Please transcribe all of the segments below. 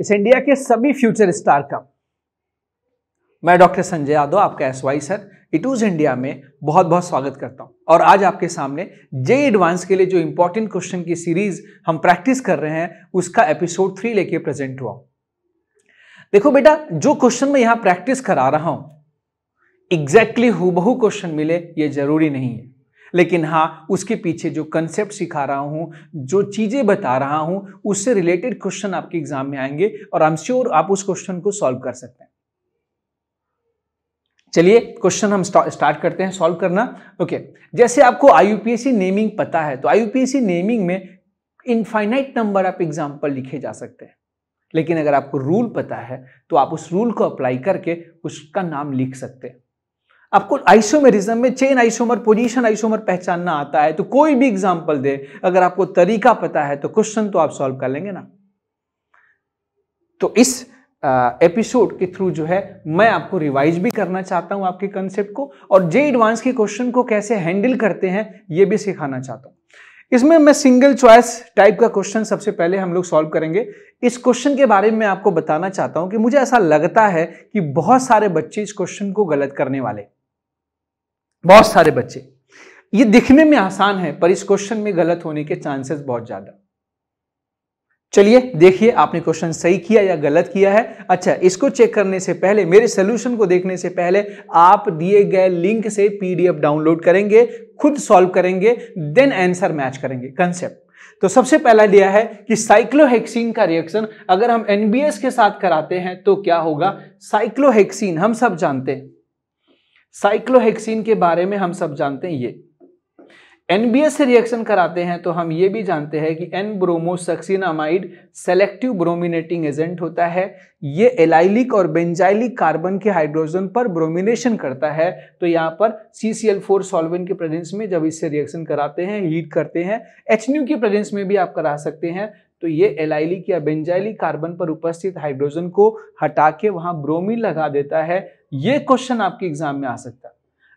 इस इंडिया के सभी फ्यूचर स्टार का मैं डॉक्टर संजय यादव आपका एस वाई सर इटूज इंडिया में बहुत बहुत स्वागत करता हूं और आज आपके सामने जे एडवांस के लिए जो इंपॉर्टेंट क्वेश्चन की सीरीज हम प्रैक्टिस कर रहे हैं उसका एपिसोड थ्री लेके प्रेजेंट हुआ देखो बेटा जो क्वेश्चन मैं यहां प्रैक्टिस करा रहा हूं एग्जैक्टली exactly क्वेश्चन मिले ये जरूरी नहीं है लेकिन हाँ उसके पीछे जो कंसेप्ट सिखा रहा हूँ जो चीज़ें बता रहा हूँ उससे रिलेटेड क्वेश्चन आपके एग्जाम में आएंगे और आई एम श्योर आप उस क्वेश्चन को सॉल्व कर सकते हैं चलिए क्वेश्चन हम स्टार्ट करते हैं सॉल्व करना ओके okay. जैसे आपको आई नेमिंग पता है तो आई नेमिंग में इनफाइनाइट नंबर आप एग्जाम्पल लिखे जा सकते हैं लेकिन अगर आपको रूल पता है तो आप उस रूल को अप्लाई करके उसका नाम लिख सकते हैं आपको आइसोमेरिज्म में चेन आइसोमर पोजीशन आइसोमर पहचानना आता है तो कोई भी एग्जांपल दे अगर आपको तरीका पता है तो क्वेश्चन तो आप सॉल्व कर लेंगे ना तो इस एपिसोड के थ्रू जो है मैं आपको रिवाइज भी करना चाहता हूं आपके कंसेप्ट को और जे एडवांस के क्वेश्चन को कैसे हैंडल करते हैं ये भी सिखाना चाहता हूं इसमें मैं सिंगल चॉइस टाइप का क्वेश्चन सबसे पहले हम लोग सॉल्व करेंगे इस क्वेश्चन के बारे में आपको बताना चाहता हूं कि मुझे ऐसा लगता है कि बहुत सारे बच्चे इस क्वेश्चन को गलत करने वाले बहुत सारे बच्चे ये दिखने में आसान है पर इस क्वेश्चन में गलत होने के चांसेस बहुत ज्यादा चलिए देखिए आपने क्वेश्चन सही किया या गलत किया है अच्छा इसको चेक करने से पहले मेरे सोल्यूशन को देखने से पहले आप दिए गए लिंक से पीडीएफ डाउनलोड करेंगे खुद सॉल्व करेंगे देन आंसर मैच करेंगे कंसेप्ट तो सबसे पहला दिया है कि साइक्लोहेक्सीन का रिएक्शन अगर हम एनबीएस के साथ कराते हैं तो क्या होगा साइक्लोहेक्सीन हम सब जानते हैं साइक्लोहेक्सीन के बारे में हम सब जानते हैं ये एनबीएस से रिएक्शन कराते हैं तो हम ये भी जानते हैं कि N bromosuccinimide selective brominating agent होता है ये एलाइलिक और बेंजाइलिक कार्बन के हाइड्रोजन पर ब्रोमिनेशन करता है तो यहाँ पर C C L four solvent के प्रेजेंस में जब इससे रिएक्शन कराते हैं हीट करते हैं एच न्यू के प्रेजेंस में भी आप करा सकते हैं तो ये एलाइलिक या बेंजाइलिक कार्बन पर उपस्थित हाइड्रोजन को हटा के वहां ब्रोमीन लगा देता है ये क्वेश्चन आपके एग्जाम में आ सकता है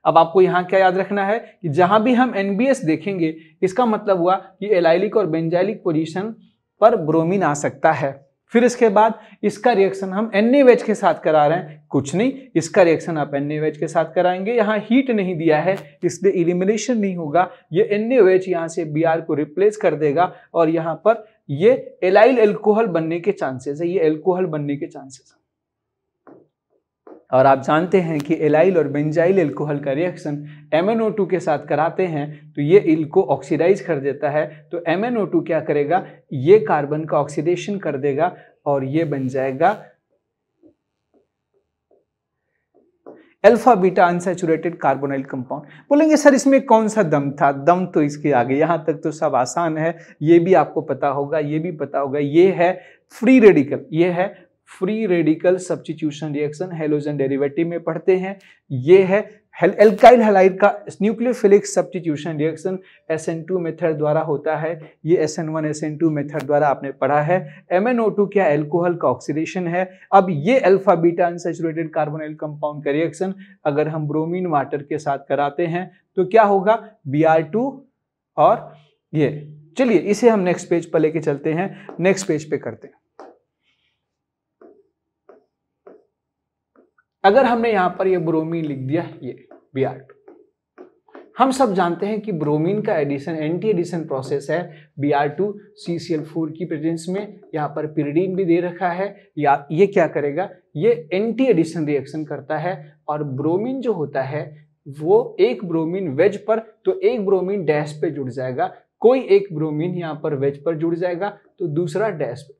अब आपको यहाँ क्या याद रखना है कि जहां भी हम एनबीएस देखेंगे इसका मतलब हुआ कि एलाइलिक और बेंजाइलिक पोजिशन पर ब्रोमिन आ सकता है फिर इसके बाद इसका रिएक्शन हम एन के साथ करा रहे हैं कुछ नहीं इसका रिएक्शन आप एन के साथ कराएंगे यहाँ हीट नहीं दिया है इसलिए इलिमिनेशन नहीं होगा ये एन ए यहाँ से बी को रिप्लेस कर देगा और यहाँ पर ये एलाइल एल्कोहल बनने के चांसेस है ये एल्कोहल बनने के चांसेस है और आप जानते हैं कि एलाइल और बेंजाइल एल्कोहल का रिएक्शन एम के साथ कराते हैं तो ये इल को ऑक्सीडाइज कर देता है तो एम क्या करेगा ये कार्बन का ऑक्सीडेशन कर देगा और ये बन जाएगा alpha beta unsaturated carbonyl compound बोलेंगे सर इसमें कौन सा दम था दम तो इसके आगे यहाँ तक तो सब आसान है ये भी आपको पता होगा ये भी पता होगा ये है फ्री रेडिकल ये है free radical substitution reaction halogen derivative में पढ़ते हैं ये है एल्काइल हेलाइड का nucleophilic substitution reaction S N two method द्वारा होता है ये S S N one N two method द्वारा आपने पढ़ा है एम एन ओ टू क्या एल्कोहल का ऑक्सीडेशन है अब ये alpha beta unsaturated L compound का रिएक्शन अगर हम ब्रोमीन वाटर के साथ कराते हैं तो क्या होगा बी आर टू और ये चलिए इसे हम नेक्स्ट पेज पर लेके चलते हैं नेक्स्ट पेज पे करते हैं अगर हमने यहां पर ये ब्रोमीन लिख दिया ये बी आर टू हम सब जानते हैं कि ब्रोमीन का एडिशन एंटी एडिशन प्रोसेस है B R two C C L four की प्रेजेंस में यहाँ पर पिरीडीन भी दे रखा है या ये क्या करेगा ये एंटी एडिशन रिएक्शन करता है और ब्रोमीन जो होता है वो एक ब्रोमीन वेज पर तो एक ब्रोमीन डैश पे जुड़ जाएगा कोई एक ब्रोमीन यहाँ पर वेज पर जुड़ जाएगा तो दूसरा डैश पे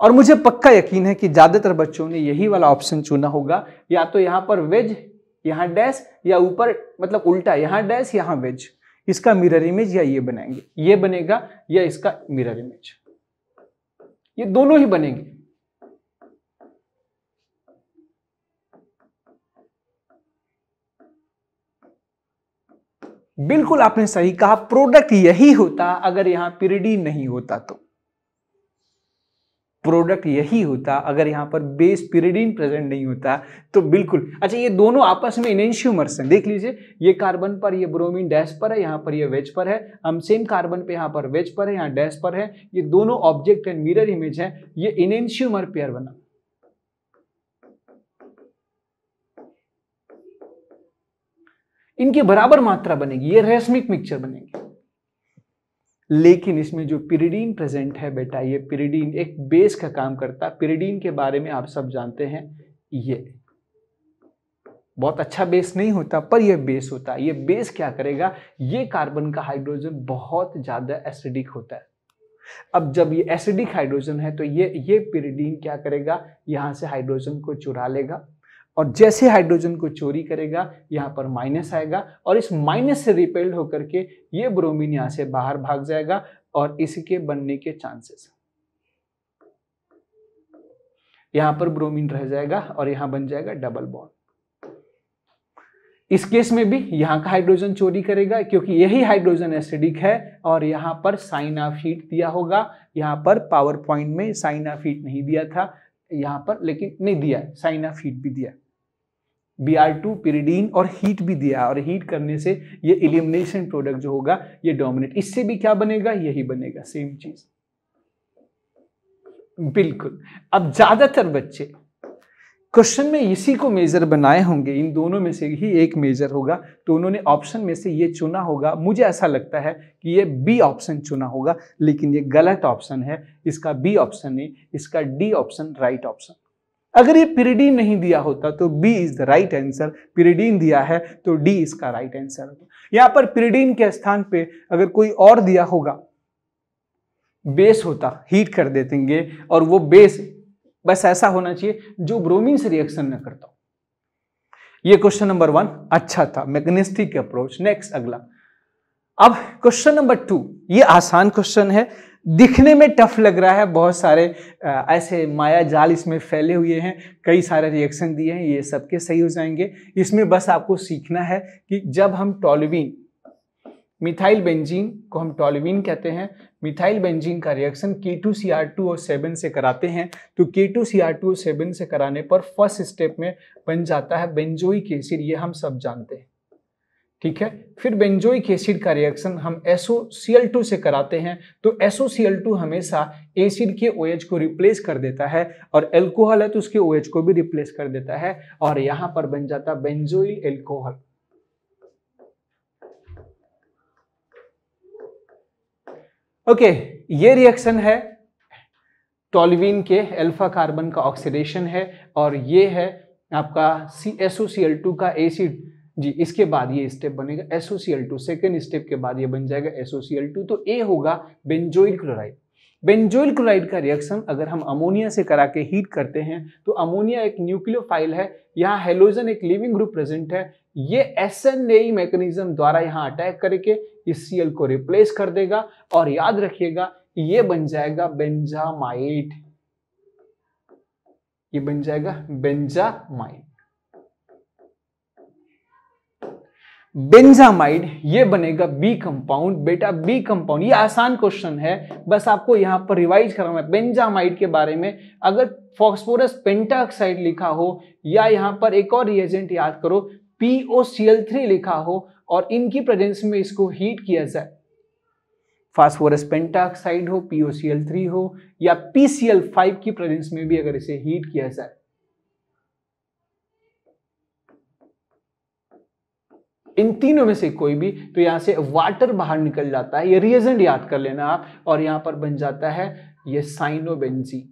और मुझे पक्का यकीन है कि ज़्यादातर बच्चों ने यही वाला ऑप्शन चुना होगा या तो यहां पर वेज यहां डैश या ऊपर मतलब उल्टा यहां डैश यहां वेज इसका मिरर इमेज या ये बनाएंगे ये बनेगा या इसका मिरर इमेज ये दोनों ही बनेंगे बिल्कुल आपने सही कहा प्रोडक्ट यही होता अगर यहां पीरिडी नहीं होता तो प्रोडक्ट यही होता अगर यहाँ पर बेस पिरिडीन प्रेजेंट नहीं होता तो बिल्कुल अच्छा ये दोनों आपस में इनेंशियोमर्स हैं देख लीजिए ये कार्बन पर ये ब्रोमीन डैश पर है यहाँ पर ये वेज पर है हम सेम कार्बन पे यहाँ पर वेज पर है यहाँ डैश पर है ये दोनों ऑब्जेक्ट एंड मिरर इमेज है ये इनेंशियोमर पेयर बना इनके बराबर मात्रा बनेगी ये रेस्मिक मिक्सचर बनेगी लेकिन इसमें जो पिरीडीन प्रेजेंट है बेटा ये पिरीडीन एक बेस का काम करता है पिरीडीन के बारे में आप सब जानते हैं ये बहुत अच्छा बेस नहीं होता पर यह बेस होता है ये बेस क्या करेगा ये कार्बन का हाइड्रोजन बहुत ज़्यादा एसिडिक होता है अब जब ये एसिडिक हाइड्रोजन है तो ये ये पिरीडीन क्या करेगा यहां से हाइड्रोजन को चुरा लेगा और जैसे हाइड्रोजन को चोरी करेगा यहाँ पर माइनस आएगा और इस माइनस से रिपेल्ड होकर के ये ब्रोमीन यहाँ से बाहर भाग जाएगा और इसके बनने के चांसेस यहां पर ब्रोमीन रह जाएगा और यहां बन जाएगा डबल बॉन्ड इस केस में भी यहां का हाइड्रोजन चोरी करेगा क्योंकि यही हाइड्रोजन एसिडिक है और यहां पर साइन ऑफ हीट दिया होगा यहां पर पावर पॉइंट में साइन ऑफ हीट नहीं दिया था यहां पर लेकिन नहीं दिया साइन ऑफ हीट भी दिया बी आर टू पिरीडीन और हीट भी दिया और हीट करने से ये इलिमिनेशन प्रोडक्ट जो होगा ये डोमिनेट इससे भी क्या बनेगा यही बनेगा सेम चीज बिल्कुल अब ज्यादातर बच्चे क्वेश्चन में इसी को मेजर बनाए होंगे इन दोनों में से ही एक मेजर होगा तो उन्होंने ऑप्शन में से ये चुना होगा मुझे ऐसा लगता है कि ये बी ऑप्शन चुना होगा लेकिन ये गलत ऑप्शन है इसका बी ऑप्शन नहीं इसका डी ऑप्शन राइट ऑप्शन अगर ये पिरीडीन नहीं दिया होता तो B is the right answer pyridine दिया है तो डी इसका राइट आंसर होगा यहां पर पिरीडीन के स्थान पे अगर कोई और दिया होगा बेस होता हीट कर दे और वो बेस बस ऐसा होना चाहिए जो ब्रोमीन से रिएक्शन न करता ये क्वेश्चन नंबर वन अच्छा था मैग्नेस्टिक अप्रोच नेक्स्ट अगला अब क्वेश्चन नंबर टू ये आसान क्वेश्चन है दिखने में टफ लग रहा है बहुत सारे ऐसे माया जाल इसमें फैले हुए हैं कई सारे रिएक्शन दिए हैं ये सबके सही हो जाएंगे इसमें बस आपको सीखना है कि जब हम टॉलिविन मिथाइल बेंजीन को हम टॉलिविन कहते हैं मिथाइल बेंजीन का reaction K two C R two और सेवन से कराते हैं तो K two C R two और सेवन से कराने पर फर्स्ट स्टेप में बन जाता है बेंजोई केसिड ये हम सब जानते हैं ठीक है फिर बेंजोइक एसिड का रिएक्शन हम SOCl2 से कराते हैं तो SOCl2 हमेशा एसिड के OH को रिप्लेस कर देता है और एल्कोहल है तो उसके OH को भी रिप्लेस कर देता है और यहां पर बन जाता बेंजोइल एल्कोहल ओके ये रिएक्शन है टॉलविन के अल्फा कार्बन का ऑक्सीडेशन है और ये है आपका सी टू का एसिड जी इसके बाद ये स्टेप बनेगा एसोसियल टू सेकेंड स्टेप के बाद ये बन जाएगा एसोसियल टू तो ए होगा बेंजोइल क्लोराइड बेंजोइल क्लोराइड का रिएक्शन अगर हम अमोनिया से करा के हीट करते हैं तो अमोनिया एक न्यूक्लियोफाइल है यहाँ हेलोजन एक लिविंग ग्रुप प्रेजेंट है ये एस एन ए मैकेनिज्म द्वारा यहाँ अटैक करके इस सी को रिप्लेस कर देगा और याद रखिएगा ये बन जाएगा बेंजामाइट ये बन जाएगा बेंजामाइट बेंजामाइड ये बनेगा बी कंपाउंड बेटा बी कंपाउंड ये आसान क्वेश्चन है बस आपको यहाँ पर रिवाइज कराना है बेंजामाइड के बारे में अगर फॉक्सफोरस पेंटाऑक्साइड लिखा हो या यहाँ पर एक और रिएजेंट याद करो थ्री लिखा हो और इनकी प्रेजेंस में इसको हीट किया जाए फॉस्फोरस पेंटाऑक्साइड हो थ्री हो या पीसीएल फाइव की प्रेजेंस में भी अगर इसे हीट किया जाए इन तीनों में से कोई भी तो यहाँ से वाटर बाहर निकल जाता है ये रिएजेंट याद कर लेना आप और यहाँ पर बन जाता है ये साइनोबेंजी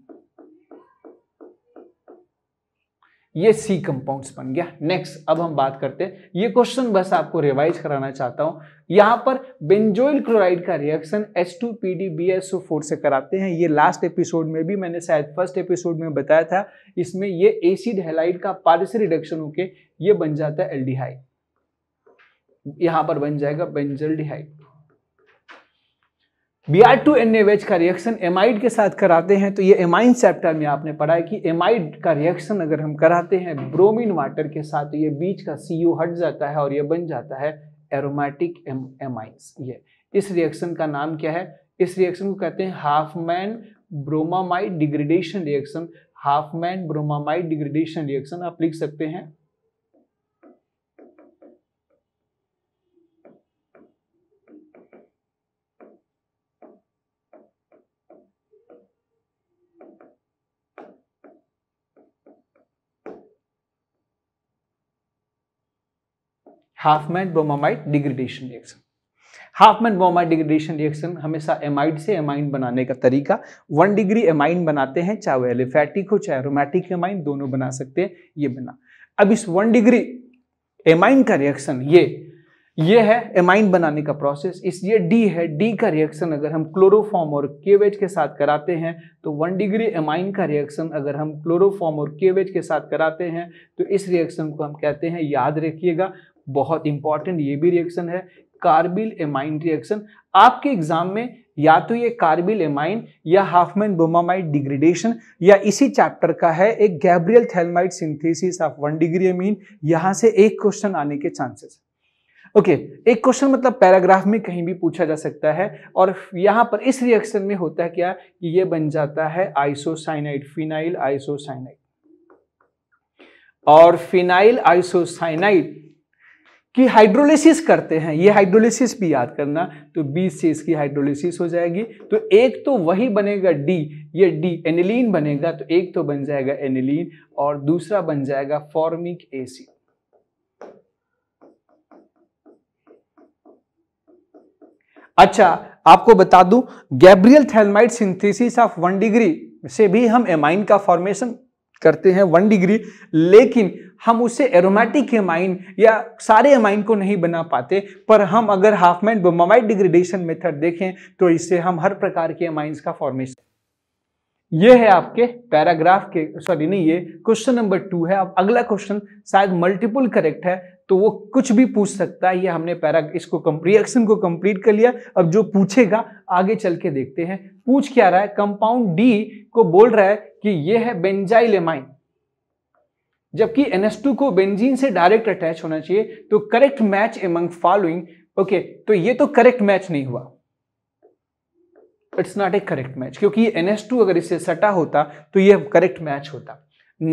ये सी कंपाउंड्स बन गया नेक्स्ट अब हम बात करते हैं ये क्वेश्चन बस आपको रिवाइज कराना चाहता हूं यहां पर बेंजोइल क्लोराइड का reaction S S two P D B O four से कराते हैं ये लास्ट एपिसोड में भी मैंने शायद फर्स्ट एपिसोड में बताया था इसमें ये एसिड हेलाइड का पारस रिडक्शन होके ये बन जाता है एल्डिहाइड यहां पर बन जाएगा benzaldehyde B R two N एवेज का रिएक्शन एमाइड के साथ कराते हैं तो ये एमाइन चैप्टर में आपने पढ़ा है कि एमाइड का रिएक्शन अगर हम कराते हैं ब्रोमीन वाटर के साथ तो ये बीच का सी यू हट जाता है और ये बन जाता है एरोमेटिक एमाइंस ये इस रिएक्शन का नाम क्या है इस रिएक्शन को कहते हैं Hofmann bromamide degradation reaction Hofmann bromamide degradation reaction आप लिख सकते हैं Hofmann bromamide degradation reaction Hofmann bromide degradation reaction हमेशा एमाइड से एमाइन बनाने का तरीका वन डिग्री एमाइन बनाते हैं चाहे वो एलिफैटिक हो चाहे रोमैटिक एमाइन दोनों बना सकते हैं ये बना अब इस वन डिग्री एमाइन का रिएक्शन ये ये है एमाइन बनाने का प्रोसेस इस ये डी है डी का रिएक्शन अगर हम क्लोरोफॉर्म और केवेज के साथ कराते हैं तो वन डिग्री एमाइन का रिएक्शन अगर हम क्लोरोफॉर्म और केवेज के साथ कराते हैं तो इस रिएक्शन को हम कहते हैं याद रखिएगा बहुत इंपॉर्टेंट ये भी रिएक्शन है कार्बिल एमाइन रिएक्शन आपके एग्जाम में या तो ये कार्बिल एमाइन या हाफमेन बोमामाइड डिग्रेडेशन या इसी चैप्टर का है एक Gabriel phthalimide synthesis of one degree amine यहां से एक क्वेश्चन आने के चांसेस ओके okay, एक क्वेश्चन मतलब पैराग्राफ में कहीं भी पूछा जा सकता है और यहां पर इस रिएक्शन में होता है क्या कि ये बन जाता है आइसोसाइनाइड फिनाइल आइसोसाइनाइड और फिनाइल आइसोसाइनाइड कि हाइड्रोलिसिस करते हैं ये हाइड्रोलिसिस भी याद करना तो बीच से इसकी हाइड्रोलिसिस हो जाएगी तो एक तो वही बनेगा डी ये डी एनिलीन बनेगा तो एक तो बन जाएगा एनिलीन और दूसरा बन जाएगा फॉर्मिक एसिड अच्छा आपको बता दूं Gabriel phthalimide synthesis of one degree से भी हम एमाइन का फॉर्मेशन करते हैं वन डिग्री लेकिन हम उसे एरोमेटिक एमाइन या सारे एमाइन को नहीं बना पाते पर हम अगर हाफमैन बोमामाइट डिग्रेडेशन मेथड देखें तो इससे हम हर प्रकार के एमाइंस का फॉर्मेशन ये है आपके पैराग्राफ के सॉरी नहीं ये क्वेश्चन नंबर टू है अब अगला क्वेश्चन शायद मल्टीपल करेक्ट है तो वो कुछ भी पूछ सकता है ये हमने पैरा इसको रिएक्शन को कंप्लीट कर लिया अब जो पूछेगा आगे चल के देखते हैं पूछ क्या रहा है कंपाउंड डी को बोल रहा है कि ये है बेंजाइलेमाइन जबकि NH2 को बेंजीन से डायरेक्ट अटैच होना चाहिए तो correct match among following okay तो ये तो करेक्ट मैच नहीं हुआ it's not a correct match क्योंकि ये NH2 अगर इससे सटा होता तो ये करेक्ट मैच होता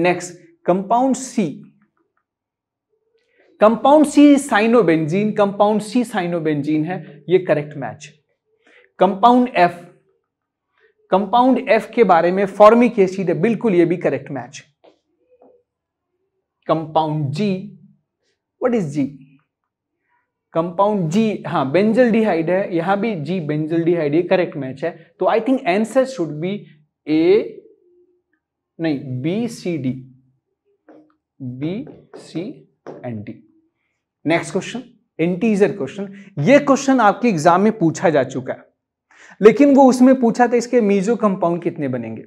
next compound C compound C cyanobenzene compound C cyanobenzene है ये correct match compound F compound F के बारे में फॉर्मिक एसिड है बिल्कुल ये भी correct match compound G what is G compound G हाँ बेंजल डिहाइड है यहां भी जी बेंजल डिहाइड ये करेक्ट मैच है तो I think answer should be A नहीं B C D B C and D next question integer question ये क्वेश्चन आपके एग्जाम में पूछा जा चुका है लेकिन वो उसमें पूछा था इसके मीजो कंपाउंड कितने बनेंगे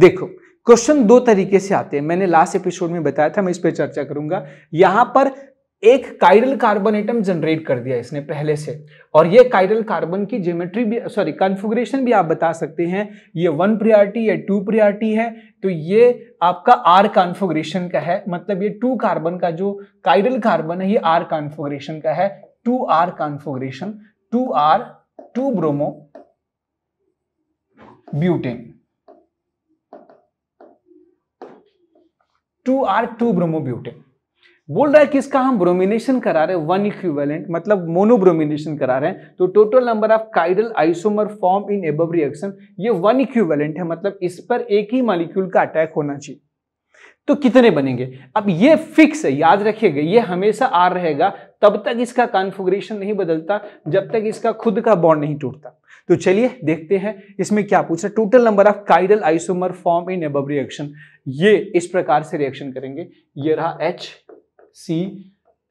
देखो क्वेश्चन दो तरीके से आते हैं मैंने लास्ट एपिसोड में बताया था मैं इस पर चर्चा करूंगा यहां पर एक काइरल कार्बन एटम जनरेट कर दिया इसने पहले से और ये काइरल कार्बन की ज्योमेट्री भी सॉरी कॉन्फ़िगरेशन भी आप बता सकते हैं ये वन प्रियॉरिटी या टू प्रियॉरिटी है तो ये आपका आर कॉन्फ़िगरेशन का है मतलब ये टू कार्बन का जो काइरल कार्बन है ये आर कॉन्फ़िगरेशन का है two R configuration two R two bromobutane two R two bromobutane बोल रहा है कि इसका हम ब्रोमिनेशन करा रहे हैं वन इक्विवेलेंट मतलब मोनोब्रोमिनेशन करा रहे हैं तो टोटल नंबर ऑफ काइडल आइसोमर फॉर्म इन एब रिएक्शन ये वन इक्विवेलेंट है मतलब इस पर एक ही मॉलिक्यूल का अटैक होना चाहिए तो कितने बनेंगे अब ये फिक्स है याद रखिएगा ये हमेशा आर रहेगा तब तक इसका कॉन्फ़िगरेशन नहीं बदलता जब तक इसका खुद का बॉन्ड नहीं टूटता तो चलिए देखते हैं इसमें क्या पूछ रहा टोटल नंबर ऑफ काइडल आइसोमर फॉर्म इन एब रिएक्शन ये इस प्रकार से रिएक्शन करेंगे ये रहा H C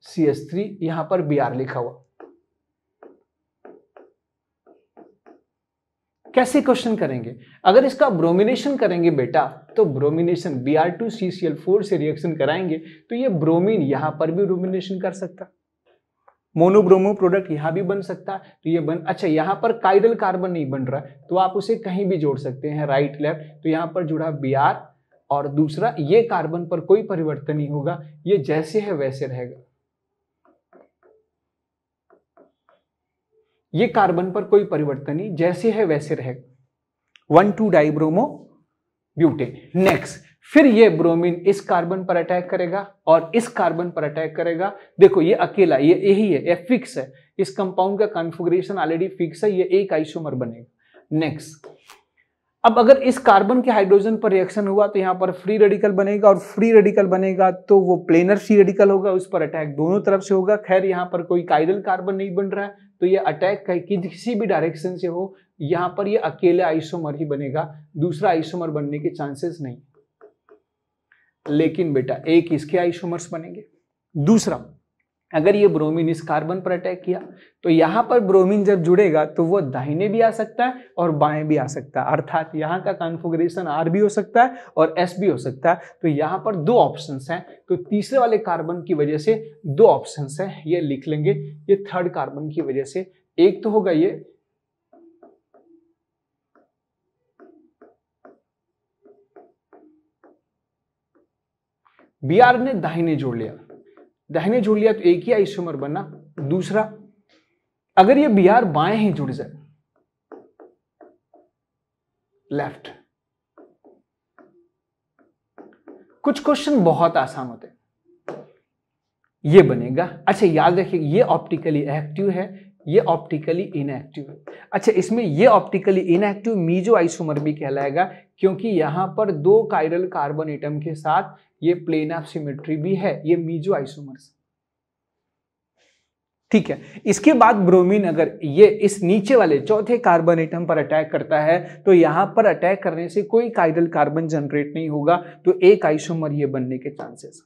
C S three यहां पर बी आर लिखा हुआ कैसे क्वेश्चन करेंगे अगर इसका ब्रोमिनेशन करेंगे बेटा तो bromination B R two C C L four से रिएक्शन कराएंगे तो ये ब्रोमीन यहां पर भी ब्रोमिनेशन कर सकता मोनोब्रोमो प्रोडक्ट यहां भी बन सकता है तो ये बन अच्छा यहां पर काइरल कार्बन नहीं बन रहा तो आप उसे कहीं भी जोड़ सकते हैं राइट लेफ्ट तो यहां पर जुड़ा बी आर और दूसरा ये कार्बन पर कोई परिवर्तन नहीं होगा ये जैसे है वैसे रहेगा ये कार्बन पर कोई परिवर्तन नहीं जैसे है वैसे रहेगा one two dibromobutane next फिर ये ब्रोमीन इस कार्बन पर अटैक करेगा और इस कार्बन पर अटैक करेगा देखो ये अकेला ये यही है ये फिक्स है इस कंपाउंड का कॉन्फ़िगरेशन ऑलरेडी फिक्स है ये एक आइसोमर बनेगा नेक्स्ट अब अगर इस कार्बन के हाइड्रोजन पर रिएक्शन हुआ तो यहाँ पर फ्री रेडिकल बनेगा और फ्री रेडिकल बनेगा तो वो प्लेनर सी रेडिकल होगा उस पर अटैक दोनों तरफ से होगा खैर यहाँ पर कोई काइडल कार्बन नहीं बन रहा है तो ये अटैक किसी भी डायरेक्शन से हो यहाँ पर ये अकेले आइसोमर ही बनेगा दूसरा आइसोमर बनने के चांसेस नहीं लेकिन बेटा एक इसके आइसोमर्स बनेंगे दूसरा अगर ये ब्रोमीन इस कार्बन पर अटैक किया तो यहाँ पर ब्रोमीन जब जुड़ेगा तो वो दाहिने भी आ सकता है और बाएं भी आ सकता है अर्थात यहाँ का कॉन्फ़िगरेशन आर भी हो सकता है और एस भी हो सकता है तो यहाँ पर दो ऑप्शंस हैं तो तीसरे वाले कार्बन की वजह से दो ऑप्शंस हैं ये लिख लेंगे ये थर्ड कार्बन की वजह से एक तो होगा ये बी ने दाहिने जोड़ लिया दाहिने जुड़ लिया तो एक ही आइसोमर बना दूसरा अगर ये बिहार बाएं ही जुड़ जाए लेफ्ट कुछ क्वेश्चन बहुत आसान होते हैं ये बनेगा अच्छा याद रखिए ये ऑप्टिकली एक्टिव है ये ऑप्टिकली इनएक्टिव है अच्छा इसमें ये ऑप्टिकली इनएक्टिव मीजो आइसोमर भी कहलाएगा क्योंकि यहां पर दो काइरल कार्बन एटम के साथ ये प्लेन ऑफ सिमेट्री भी है ये मीजो आइसोमर्स ठीक है इसके बाद ब्रोमीन अगर ये इस नीचे वाले चौथे कार्बन एटम पर अटैक करता है तो यहां पर अटैक करने से कोई काइडल कार्बन जनरेट नहीं होगा तो एक आइसोमर ये बनने के चांसेस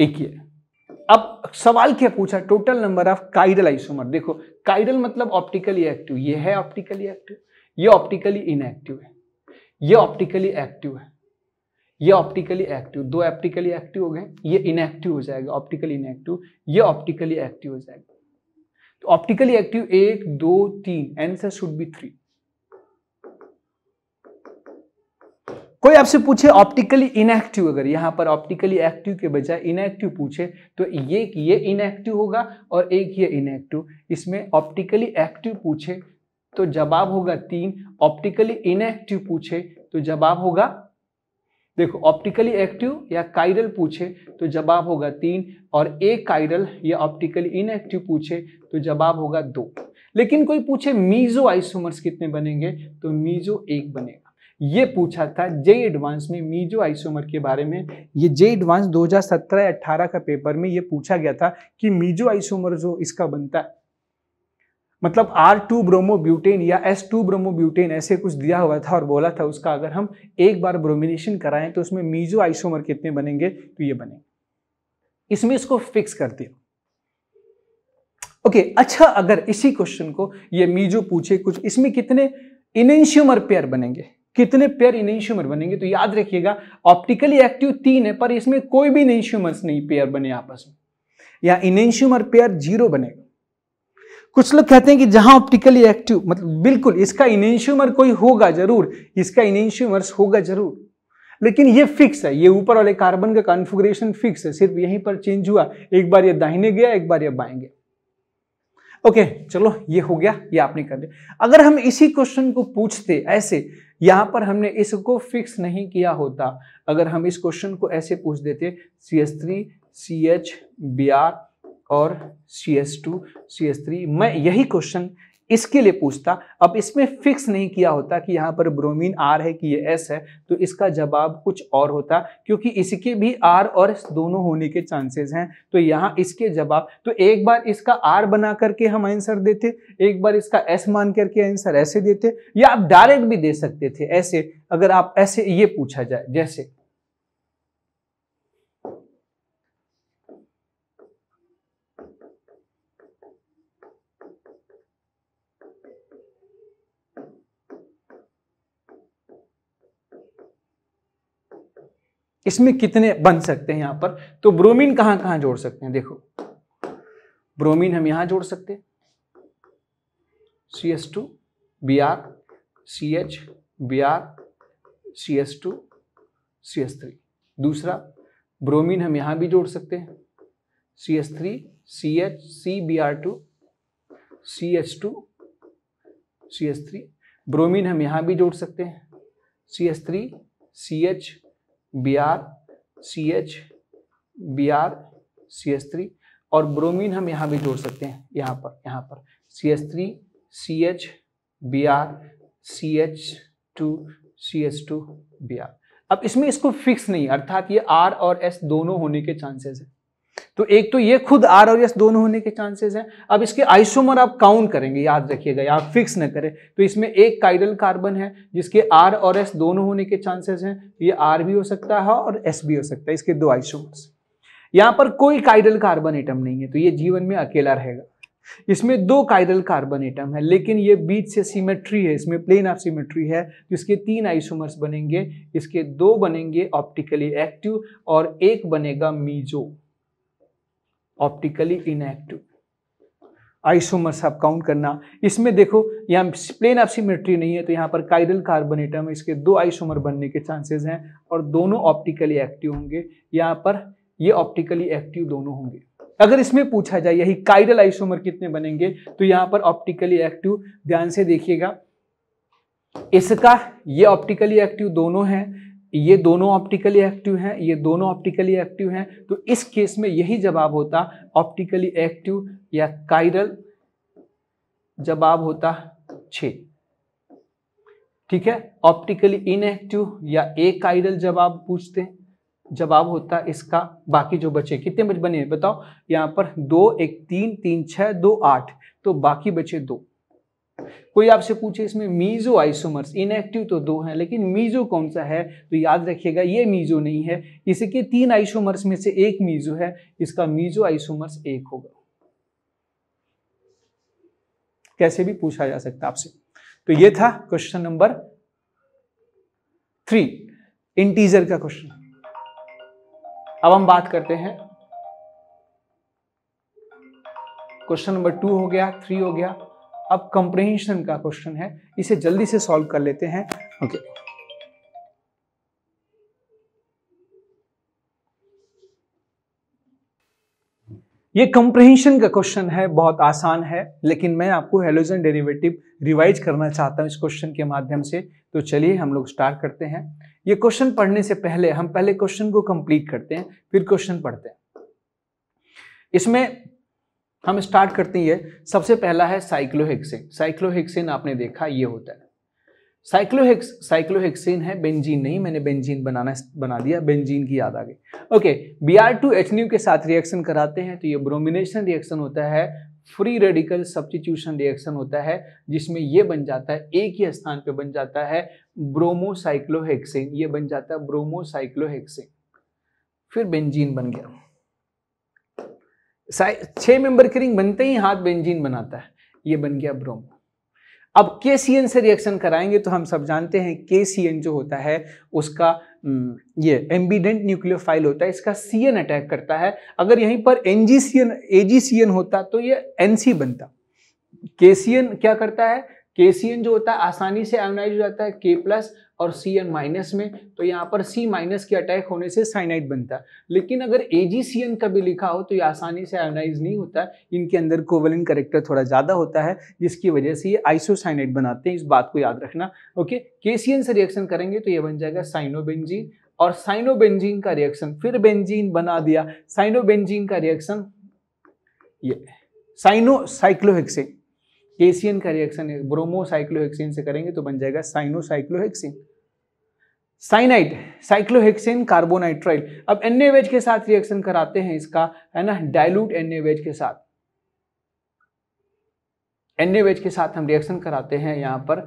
एक ही है अब सवाल क्या पूछा टोटल नंबर ऑफ काइडल आइसोमर देखो काइडल मतलब ऑप्टिकली एक्टिव ये है ऑप्टिकली एक्टिव ये ऑप्टिकली इनएक्टिव है ये ऑप्टिकली एक्टिव है ये ऑप्टिकली एक्टिव दो ऑप्टिकली एक्टिव हो गए ये इनएक्टिव हो जाएगा ऑप्टिकली इनएक्टिव ये ऑप्टिकली एक्टिव हो जाएगा तो ऑप्टिकली एक्टिव एक दो तीन आंसर शुड बी थ्री कोई आपसे पूछे ऑप्टिकली इनएक्टिव अगर यहां पर ऑप्टिकली एक्टिव के बजाय इनएक्टिव पूछे तो ये ये इनएक्टिव होगा और एक ये इनएक्टिव इसमें ऑप्टिकली एक्टिव पूछे तो जवाब होगा तीन ऑप्टिकली इनएक्टिव पूछे तो जवाब होगा देखो ऑप्टिकली एक्टिव या काइरल पूछे तो जवाब होगा तीन और एक काइरल या ऑप्टिकली इनएक्टिव पूछे तो जवाब होगा दो लेकिन कोई पूछे मीजो आइसोमर्स कितने बनेंगे तो मीजो एक बनेगा ये पूछा था जे एडवांस में मीजो आइसोमर के बारे में ये जे एडवांस 2017 18 का पेपर में ये पूछा गया था कि मीजो आइसोमर जो इसका बनता है मतलब आर टू ब्रोमो ब्यूटेन या एस टू ब्रोमो ब्यूटेन ऐसे कुछ दिया हुआ था और बोला था उसका अगर हम एक बार ब्रोमिनेशन कराएं तो उसमें मीजो आइसोमर कितने बनेंगे तो ये बनेंगे इसमें इसको फिक्स कर दिया ओके okay, अच्छा अगर इसी क्वेश्चन को ये मीजो पूछे कुछ इसमें कितने इनेंशियोमर पेयर बनेंगे कितने पेयर इनिशियमर बनेंगे तो याद रखिएगा ऑप्टिकली एक्टिव तीन है पर इसमें कोई भी इनिशियमर्स नहीं पेयर बने आपस में या इनिशियमर पेयर जीरो बनेगा कुछ लोग कहते हैं कि जहां ऑप्टिकली एक्टिव मतलब बिल्कुल इसका इनिशियमर कोई होगा जरूर इसका इनिशियमर्स होगा जरूर लेकिन ये फिक्स है ये ऊपर वाले कार्बन का कॉन्फ़िगरेशन फिक्स है सिर्फ यहीं पर चेंज हुआ एक बार ये दाहिने गया एक बार ये बाएं गया ओके okay, चलो ये हो गया ये आपने कर लिया अगर हम इसी क्वेश्चन को पूछते ऐसे यहाँ पर हमने इसको फिक्स नहीं किया होता अगर हम इस क्वेश्चन को ऐसे पूछ देते C S three C H B R और C S two C S three मैं यही क्वेश्चन इसके लिए पूछता अब इसमें फिक्स नहीं किया होता कि यहाँ पर ब्रोमीन आर है कि ये एस है तो इसका जवाब कुछ और होता क्योंकि इसके भी आर और एस दोनों होने के चांसेस हैं तो यहाँ इसके जवाब तो एक बार इसका आर बना करके हम आंसर देते एक बार इसका एस मान करके आंसर ऐसे देते या आप डायरेक्ट भी दे सकते थे ऐसे अगर आप ऐसे ये पूछा जाए जैसे इसमें कितने बन सकते हैं यहां पर तो ब्रोमीन कहां कहां जोड़ सकते हैं देखो ब्रोमीन हम यहां जोड़ सकते हैं C S two B R C H B R C S two C S three दूसरा ब्रोमीन हम यहां भी जोड़ सकते हैं C S three C H C B R two C H to C S three bromine हम यहां भी जोड़ सकते हैं C S three C H B R C H B R C S three और ब्रोमीन हम यहाँ भी जोड़ सकते हैं यहाँ पर यहाँ पर C S three C H B R C H to C S two B R अब इसमें इसको फिक्स नहीं अर्थात ये आर और एस दोनों होने के चांसेस हैं तो एक तो ये खुद आर और एस दोनों होने के चांसेस हैं अब इसके आइसोमर आप काउंट करेंगे याद रखिएगा आप फिक्स ना करें तो इसमें एक काइडल कार्बन है जिसके आर और एस दोनों होने के चांसेस हैं ये आर भी हो सकता है और एस भी हो सकता है इसके दो आइसोमर्स यहाँ पर कोई काइडल कार्बन एटम नहीं है तो ये जीवन में अकेला रहेगा इसमें दो काइडल कार्बन एटम है लेकिन ये बीच से सिमेट्री है इसमें प्लेन ऑफ सिमेट्री है जिसके तो इसके तीन आइसोमर्स बनेंगे इसके दो बनेंगे ऑप्टिकली एक्टिव और एक बनेगा मीजो ऑप्टिकली इनएक्टिव आइसोमर्स आप काउंट करना इसमें देखो यहाँ प्लेन आप सिमेट्री नहीं है तो यहाँ पर काइडल कार्बन एटम इसके दो आइसोमर बनने के चांसेस हैं और दोनों ऑप्टिकली एक्टिव होंगे यहाँ पर ये ऑप्टिकली एक्टिव दोनों होंगे अगर इसमें पूछा जाए यही काइडल आइसोमर कितने बनेंगे तो यहाँ पर ऑप्टिकली एक्टिव ध्यान से देखिएगा इसका ये ऑप्टिकली एक्टिव दोनों हैं ये दोनों ऑप्टिकली एक्टिव हैं ये दोनों ऑप्टिकली एक्टिव हैं तो इस केस में यही जवाब होता ऑप्टिकली एक्टिव या काइरल जवाब होता छ ठीक है ऑप्टिकली इनएक्टिव या ए काइरल जवाब पूछते हैं जवाब होता है इसका बाकी जो बचे कितने बचे बने बताओ यहाँ पर दो एक तीन तीन छः दो आठ तो बाकी बचे दो कोई आपसे पूछे इसमें मीजो आइसोमर्स इनएक्टिव तो दो हैं लेकिन मीजो कौन सा है तो याद रखिएगा ये मीजो नहीं है इसके तीन आइसोमर्स में से एक मीजो है इसका मीजो आइसोमर्स एक होगा कैसे भी पूछा जा सकता आपसे तो ये था क्वेश्चन नंबर थ्री इंटीजर का क्वेश्चन अब हम बात करते हैं क्वेश्चन नंबर टू हो गया थ्री हो गया अब कंप्रहेंशन का क्वेश्चन है इसे जल्दी से सॉल्व कर लेते हैं ओके okay. ये कंप्रहेंशन का क्वेश्चन है बहुत आसान है लेकिन मैं आपको हेलोजन डेरिवेटिव रिवाइज करना चाहता हूं इस क्वेश्चन के माध्यम से तो चलिए हम लोग स्टार्ट करते हैं ये क्वेश्चन पढ़ने से पहले हम पहले क्वेश्चन को कंप्लीट करते हैं फिर क्वेश्चन पढ़ते हैं इसमें हम स्टार्ट करते हैं सबसे पहला है साइक्लोहेक्सेन साइक्लोहेक्सेन आपने देखा ये होता है साइक्लोहेक्स साइक्लोहेक्सेन है बेंजीन नहीं मैंने बेंजीन बनाना बना दिया बेंजीन की याद आ गई okay B R two H के साथ रिएक्शन कराते हैं तो ये ब्रोमिनेशन रिएक्शन होता है फ्री रेडिकल सब्सटीट्यूशन रिएक्शन होता है जिसमें ये बन जाता है एक ही स्थान पे बन जाता है ब्रोमोसाइक्लोहेक्सेन ये बन जाता है ब्रोमोसाइक्लोहेक्सेन फिर बेंजीन बन गया छह मेंबर की रिंग बनते ही हाथ बेंजीन बनाता है ये बन गया ब्रोम अब के से रिएक्शन कराएंगे तो हम सब जानते हैं के जो होता है उसका ये एम्बीडेंट न्यूक्लियोफाइल होता है इसका सी अटैक करता है अगर यहीं पर एन जी होता तो ये एन बनता के क्या करता है के जो होता है आसानी से आयोनाइज हो जाता है के प्लस और सी एन माइनस में तो यहाँ पर सी माइनस के अटैक होने से साइनाइड बनता है लेकिन अगर ए जी सी एन का भी लिखा हो तो ये आसानी से आयोनाइज नहीं होता है इनके अंदर कोवलिन करेक्टर थोड़ा ज़्यादा होता है जिसकी वजह से ये आइसोसाइनाइड बनाते हैं इस बात को याद रखना ओके के सी एन से रिएक्शन करेंगे तो ये बन जाएगा साइनोबेंजीन और साइनोबेंजीन का रिएक्शन फिर बेंजीन बना दिया साइनोबेंजीन का रिएक्शन ये साइनो साइक्लोहेक्सेन केसियन का रिएक्शन है ब्रोमोसाइक्लोहेक्सेन से करेंगे तो बन जाएगा साइनोसाइक्लोहेक्सेन साइनाइट साइक्लोहेक्सेन कार्बोनाइट्राइल अब एनएवेज के साथ रिएक्शन कराते हैं इसका है ना डाइल्यूट एनएवेज के साथ एनएवेज के साथ हम रिएक्शन कराते हैं यहां पर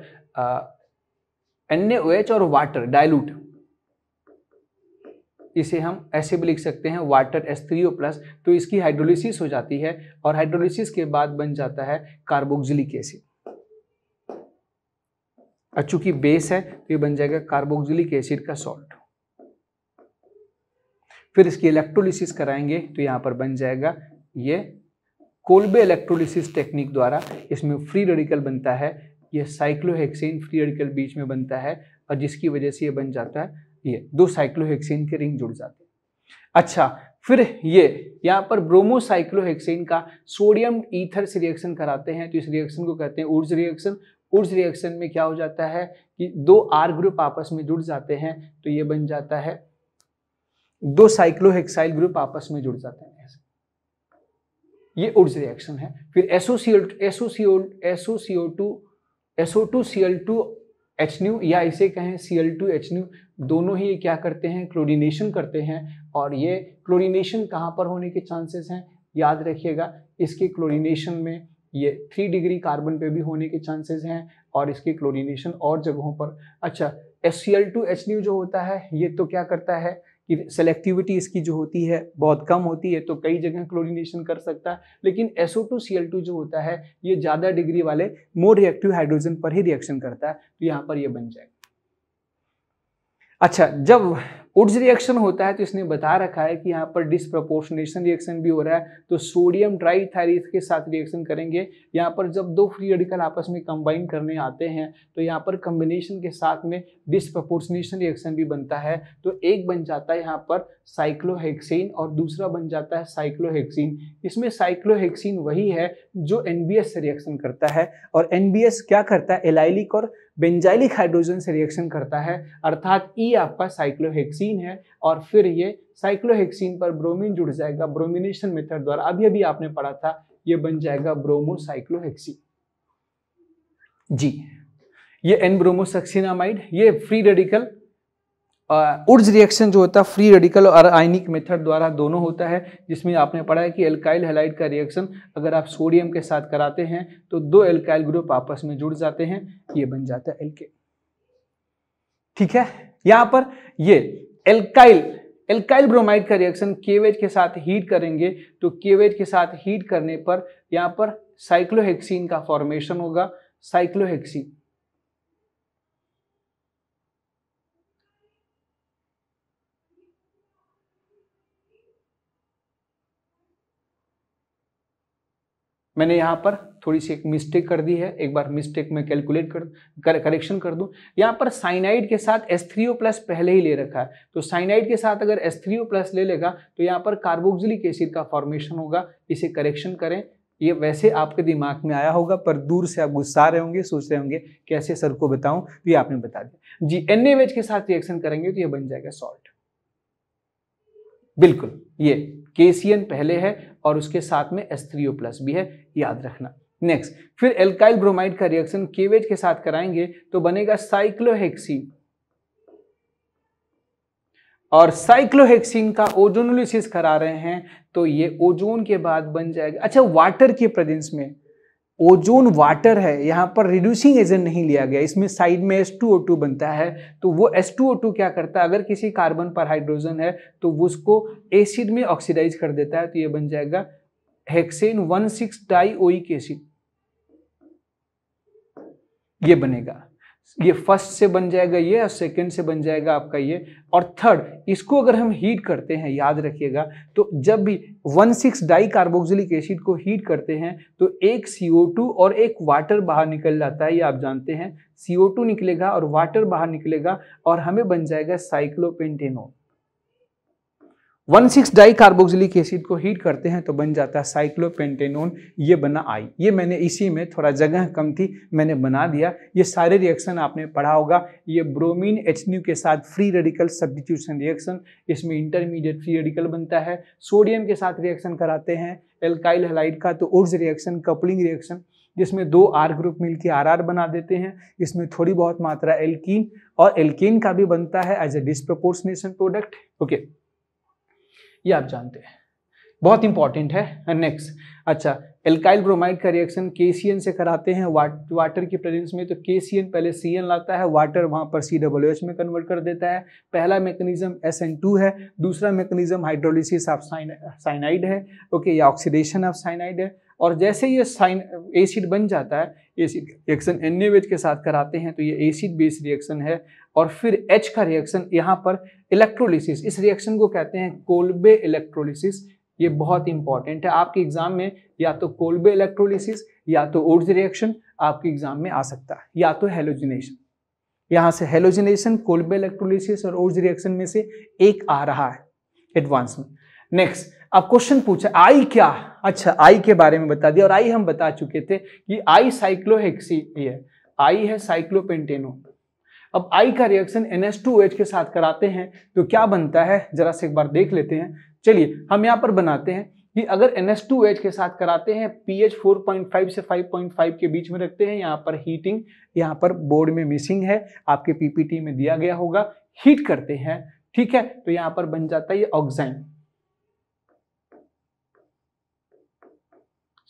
एनएवेज और वाटर डायलूट इसे हम ऐसे भी लिख सकते हैं water S three O plus तो इसकी हाइड्रोलिसिस हो जाती है और हाइड्रोलिसिस के बाद बन जाता है कार्बोक्जिलिक एसिड और चूंकि बेस है तो ये बन जाएगा कार्बोक्सिलिक एसिड का सॉल्ट फिर इसकी इलेक्ट्रोलिसिस कराएंगे तो यहां पर बन जाएगा ये कोल्बे इलेक्ट्रोलिसिस टेक्निक द्वारा इसमें फ्री रेडिकल बनता है ये साइक्लोहेक्सेन फ्री रेडिकल बीच में बनता है और जिसकी वजह से ये बन जाता है ये दो साइक्लोहेक्सेन के रिंग जुड़ जाते हैं अच्छा फिर ये यहाँ पर ब्रोमोसाइक्लोहेक्सेन का सोडियम ईथर से रिएक्शन कराते हैं तो इस रिएक्शन को कहते हैं ऊर्ज रिएक्शन ऊर्ज रिएक्शन में क्या हो जाता है कि दो आर ग्रुप आपस में जुड़ जाते हैं तो ये बन जाता है दो साइक्लोहेक्साइल ग्रुप आपस में जुड़ जाते हैं ये ऊर्ज रिएक्शन है फिर एसोसिएट एसोसियो एसोसियो टू एसो two C L two H nu या इसे कहें C L two H nu दोनों ही क्या करते हैं क्लोरीनेशन करते हैं और ये क्लोरीनेशन कहाँ पर होने के चांसेस हैं याद रखिएगा इसके क्लोरीनेशन में ये थ्री डिग्री कार्बन पे भी होने के चांसेस हैं और इसके क्लोरीनेशन और जगहों पर अच्छा S C L two H nu जो होता है ये तो क्या करता है कि सेलेक्टिविटी इसकी जो होती है बहुत कम होती है तो कई जगह क्लोरीनेशन कर सकता है लेकिन टू जो होता है ये ज़्यादा डिग्री वाले मोर रिएक्टिव हाइड्रोजन पर ही रिएक्शन करता है तो यहाँ पर यह बन जाएगा अच्छा जब उड्स रिएक्शन होता है तो इसने बता रखा है कि यहाँ पर डिस्प्रपोर्शनेशन रिएक्शन भी हो रहा है तो सोडियम ड्राई ट्राईथाइरिस के साथ रिएक्शन करेंगे यहाँ पर जब दो फ्री रेडिकल आपस में कंबाइन करने आते हैं तो यहाँ पर कम्बिनेशन के साथ में डिस्प्रपोर्शनेशन रिएक्शन भी बनता है तो एक बन जाता है यहाँ पर साइक्लोहेक्सिन और दूसरा बन जाता है साइक्लोहेक्सिन इसमें साइक्लोहेक्सिन वही है जो एन से रिएक्शन करता है और एन क्या करता है एलाइलिक और बेंजाइलिक हाइड्रोजन से रिएक्शन करता है अर्थात ई e आपका साइक्लोहेक्सीन है और फिर ये साइक्लोहेक्सीन पर ब्रोमीन जुड़ जाएगा ब्रोमिनेशन मेथड द्वारा अभी अभी आपने पढ़ा था ये बन जाएगा ब्रोमोसाइक्लोहेक्सीन जी ये एन ब्रोमोसक्सिनामाइड ये फ्री रेडिकल उर्ज रिएक्शन जो होता है फ्री रेडिकल और आयनिक मेथड द्वारा दोनों होता है जिसमें आपने पढ़ा है कि एल्काइल हेलाइड का रिएक्शन अगर आप सोडियम के साथ कराते हैं तो दो एल्काइल ग्रुप आपस में जुड़ जाते हैं ये बन जाता है एल्के ठीक है यहाँ पर ये एल्काइल एल्काइल ब्रोमाइड का रिएक्शन केवेट के साथ हीट करेंगे तो केवेट के साथ हीट करने पर यहाँ पर साइक्लोहेक्सीन का फॉर्मेशन होगा साइक्लोहेक्सीन मैंने यहाँ पर थोड़ी सी एक मिस्टेक कर दी है एक बार मिस्टेक में कैलकुलेट कर, करेक्शन कर दूँ यहाँ पर साइनाइड के साथ एस प्लस पहले ही ले रखा है तो साइनाइड के साथ अगर एस प्लस ले लेगा तो यहाँ पर कार्बोक्जिलिक एसिड का फॉर्मेशन होगा इसे करेक्शन करें ये वैसे आपके दिमाग में आया होगा पर दूर से आप गुस्सा रहे होंगे सोच रहे होंगे कैसे सर को बताऊं तो ये आपने बता दिया जी एन के साथ रिएक्शन करेंगे तो ये बन जाएगा सॉल्ट बिल्कुल ये केसीएन पहले है और उसके साथ में एस प्लस भी है याद रखना नेक्स्ट फिर एल्काइल ब्रोमाइड का रिएक्शन केवेज के साथ कराएंगे तो बनेगा साइक्लोहेक्सीन और साइक्लोहेक्सिन का ओजोनोलिसिस करा रहे हैं तो ये ओजोन के बाद बन जाएगा अच्छा वाटर के प्रेजेंस में ओजोन वाटर है यहाँ पर रिड्यूसिंग एजेंट नहीं लिया गया इसमें साइड में एस टू ओ टू बनता है तो वो एस टू ओ टू क्या करता है अगर किसी कार्बन पर हाइड्रोजन है तो वो उसको एसिड में ऑक्सीडाइज कर देता है तो ये बन जाएगा hexane one six dioic acid ये बनेगा ये फर्स्ट से बन जाएगा ये और सेकेंड से बन जाएगा आपका ये और थर्ड इसको अगर हम हीट करते हैं याद रखिएगा तो जब भी one six dicarboxylic acid को हीट करते हैं तो एक सी ओ टू और एक वाटर बाहर निकल जाता है ये आप जानते हैं सी ओ टू निकलेगा और वाटर बाहर निकलेगा और हमें बन जाएगा cyclopentanol one six dicarboxylic acid को हीट करते हैं तो बन जाता है साइक्लोपेंटेनोन ये बना आई ये मैंने इसी में थोड़ा जगह कम थी मैंने बना दिया ये सारे रिएक्शन आपने पढ़ा होगा ये ब्रोमीन एच के साथ फ्री रेडिकल सब्सटीट्यूशन रिएक्शन इसमें इंटरमीडिएट फ्री रेडिकल बनता है सोडियम के साथ रिएक्शन कराते हैं एल्काइल हेलाइड का तो उर्ज रिएक्शन कपलिंग रिएक्शन जिसमें दो आर ग्रुप मिलकर आर आर बना देते हैं इसमें थोड़ी बहुत मात्रा एल्कीन और एल्कीन का भी बनता है as a disproportionation product okay ये आप जानते हैं बहुत इंपॉर्टेंट है नेक्स्ट अच्छा एल्काइल ब्रोमाइड का रिएक्शन के से कराते हैं वाट, वाटर की प्रेजेंस में तो के पहले सी लाता है वाटर वहाँ पर सी में कन्वर्ट कर देता है पहला मैकेनिज्म एस है दूसरा मैकेनिज्म हाइड्रोलिसिस ऑफ साइनाइड है ओके या ऑक्सीडेशन ऑफ साइनाइड है और जैसे ये साइन एसिड बन जाता है एसिड रिएक्शन एन के साथ कराते हैं तो ये एसिड बेस रिएक्शन है और फिर एच का रिएक्शन यहाँ पर इलेक्ट्रोलिसिस इस रिएक्शन को कहते हैं कोल्बे इलेक्ट्रोलिसिस ये बहुत इंपॉर्टेंट है आपके एग्जाम में या तो कोल्बे इलेक्ट्रोलिसिस या तो ओर्ज रिएक्शन आपके एग्जाम में आ सकता है या तो हेलोजिनेशन यहाँ से हेलोजिनेशन कोल्बे इलेक्ट्रोलिसिस और ओर्ज रिएक्शन में से एक आ रहा है एडवांस में नेक्स्ट अब क्वेश्चन पूछा आई क्या अच्छा आई के बारे में बता दिया और आई हम बता चुके थे कि आई साइक्लोहेक्सी है आई है साइक्लोपेंटेनो अब आई का रिएक्शन NH2OH के साथ कराते हैं तो क्या बनता है जरा से एक बार देख लेते हैं चलिए हम यहाँ पर बनाते हैं कि अगर NH2OH के साथ कराते हैं pH 4.5 से 5.5 के बीच में रखते हैं यहाँ पर हीटिंग यहाँ पर बोर्ड में मिसिंग है आपके पीपीटी में दिया गया होगा हीट करते हैं ठीक है तो यहाँ पर बन जाता है ये ऑक्साइन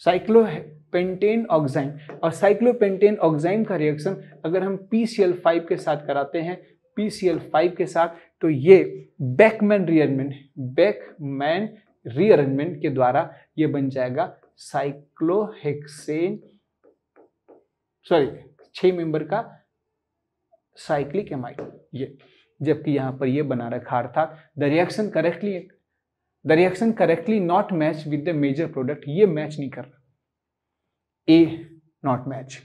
साइक्लोपेंटेन ऑक्साइन और साइक्लोपेंटेन ऑक्साइन का रिएक्शन अगर हम पी के साथ कराते हैं पी के साथ तो ये बैकमैन रीअरेंजमेंट बैकमैन रीअरेंजमेंट के द्वारा ये बन जाएगा साइक्लोहेक्सेन सॉरी छह मेंबर का साइक्लिक एमाइड ये जबकि यहां पर ये बना रखा अर्थात the reaction correctly the reaction correctly not match with the major product ये मैच नहीं कर रहा ए नॉट मैच